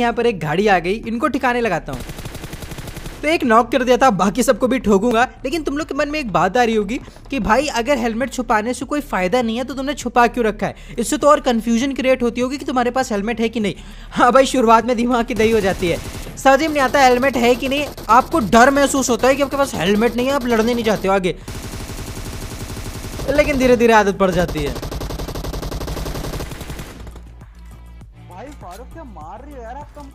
कि यहाँ पर एक गाड़ी आ गई इनको ठिकाने लगाता हूँ तो एक नॉक कर दिया था बाकी सबको भी ठोकूंगा लेकिन तुम लोग के मन में एक बात आ रही होगी कि भाई अगर हेलमेट छुपाने से कोई फ़ायदा नहीं है तो तुमने छुपा क्यों रखा है इससे तो और कंफ्यूजन क्रिएट होती होगी कि तुम्हारे पास हेलमेट है कि नहीं हाँ भाई शुरुआत में दिमाग की दही हो जाती है समझ में नहीं आता हेलमेट है कि नहीं आपको डर महसूस होता है कि आपके पास हेलमेट नहीं है आप लड़ने नहीं चाहते हो आगे लेकिन धीरे धीरे आदत पड़ जाती है भाई फारूक क्या मार रही है यार आप कम